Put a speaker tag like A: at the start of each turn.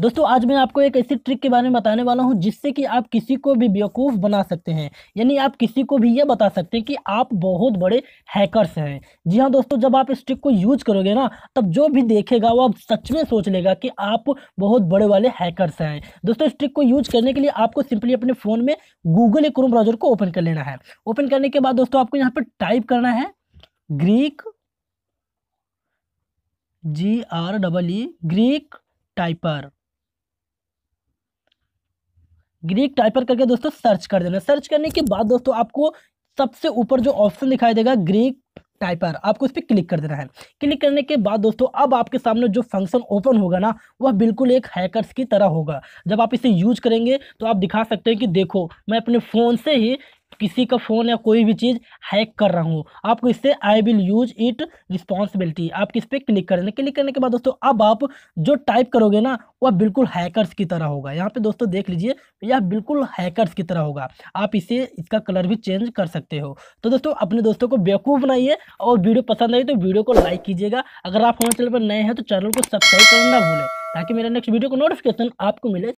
A: दोस्तों आज मैं आपको एक ऐसी ट्रिक के बारे में बताने वाला हूं जिससे कि आप किसी को भी बेवकूफ़ बना सकते हैं यानी आप किसी को भी ये बता सकते हैं कि आप बहुत बड़े हैकर्स हैं जी हाँ दोस्तों जब आप इस ट्रिक को यूज करोगे ना तब जो भी देखेगा वो सच में सोच लेगा कि आप बहुत बड़े वाले हैकर्स हैं दोस्तों इस ट्रिक को यूज करने के लिए आपको सिंपली अपने फ़ोन में गूगल या क्रोम ब्राउजर को ओपन कर लेना है ओपन करने के बाद दोस्तों आपको यहाँ पर टाइप करना है Greek G R double E Greek typer Greek typer करके दोस्तों सर्च कर देना सर्च करने के बाद दोस्तों आपको सबसे ऊपर जो ऑप्शन दिखाई देगा ग्रीक टाइपर आपको इस पर क्लिक कर देना है क्लिक करने के बाद दोस्तों अब आपके सामने जो फंक्शन ओपन होगा ना वह बिल्कुल एक हैकर्स की तरह होगा जब आप इसे यूज करेंगे तो आप दिखा सकते हैं कि देखो मैं अपने फ़ोन से ही किसी का फ़ोन या कोई भी चीज़ हैक कर रहा हूँ आपको इससे I will use it responsibility आप किस पे क्लिक कर करेंगे क्लिक करने के बाद दोस्तों अब आप जो टाइप करोगे ना वह बिल्कुल हैकर्स की तरह होगा यहाँ पे दोस्तों देख लीजिए यह बिल्कुल हैकर्स की तरह होगा आप इसे इसका कलर भी चेंज कर सकते हो तो दोस्तों अपने दोस्तों को बेवकूफ़ बनाइए और वीडियो पसंद आई तो वीडियो को लाइक कीजिएगा अगर आप हमारे चैनल पर नए हैं तो चैनल को सब्सक्राइब करना ना भूलें ताकि मेरा नेक्स्ट वीडियो का नोटिफिकेशन आपको मिले